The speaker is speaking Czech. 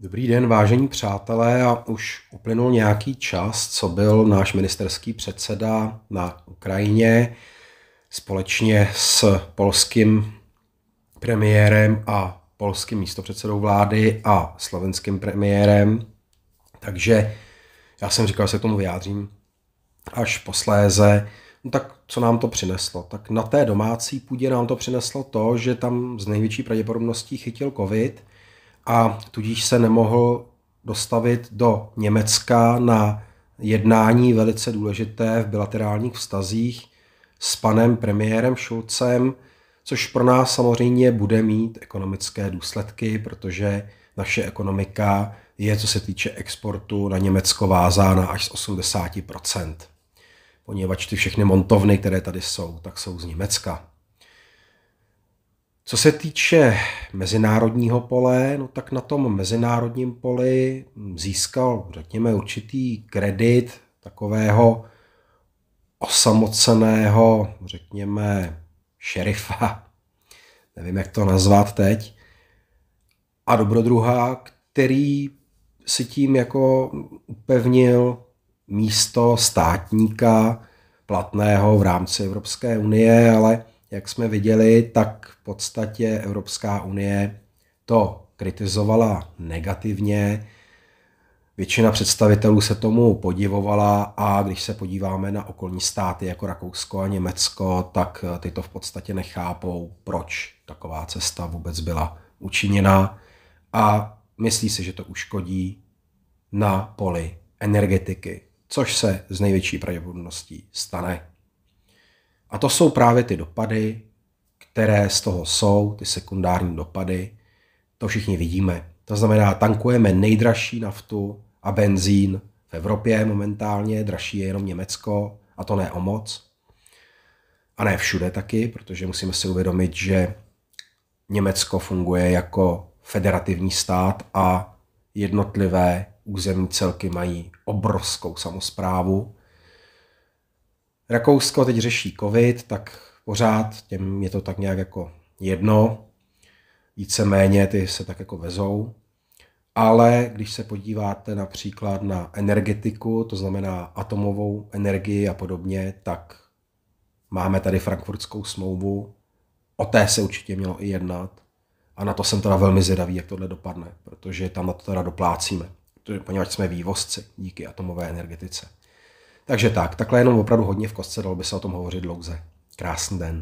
Dobrý den, vážení přátelé. A už uplynul nějaký čas, co byl náš ministerský předseda na Ukrajině společně s polským premiérem a polským místopředsedou vlády a slovenským premiérem. Takže já jsem říkal, že se k tomu vyjádřím až posléze. No tak co nám to přineslo? Tak na té domácí půdě nám to přineslo to, že tam z největší pravděpodobností chytil covid – a tudíž se nemohl dostavit do Německa na jednání velice důležité v bilaterálních vztazích s panem premiérem Šulcem, což pro nás samozřejmě bude mít ekonomické důsledky, protože naše ekonomika je, co se týče exportu, na Německo vázána až z 80 poněvadž ty všechny montovny, které tady jsou, tak jsou z Německa. Co se týče mezinárodního pole, no tak na tom mezinárodním poli získal, řekněme, určitý kredit takového osamoceného, řekněme, šerifa, nevím, jak to nazvat teď, a dobrodruha, který si tím jako upevnil místo státníka platného v rámci Evropské unie, ale jak jsme viděli, tak v podstatě Evropská unie to kritizovala negativně. Většina představitelů se tomu podivovala a když se podíváme na okolní státy jako Rakousko a Německo, tak eh, ty to v podstatě nechápou, proč taková cesta vůbec byla učiněna a myslí si, že to uškodí na poli energetiky, což se z největší pravděpodobností stane. A to jsou právě ty dopady, které z toho jsou, ty sekundární dopady. To všichni vidíme. To znamená, tankujeme nejdražší naftu a benzín v Evropě momentálně, dražší je jenom Německo, a to ne o moc. A ne všude taky, protože musíme si uvědomit, že Německo funguje jako federativní stát a jednotlivé územní celky mají obrovskou samozprávu Rakousko teď řeší covid, tak pořád těm je to tak nějak jako jedno, víceméně ty se tak jako vezou. Ale když se podíváte například na energetiku, to znamená atomovou energii a podobně, tak máme tady frankfurtskou smlouvu. O té se určitě mělo i jednat. A na to jsem teda velmi zvědavý, jak tohle dopadne, protože tam na to teda doplácíme, poněvadž jsme vývozci díky atomové energetice. Takže tak, takhle jenom opravdu hodně v kostce, dalo by se o tom hovořit dlouze. Krásný den.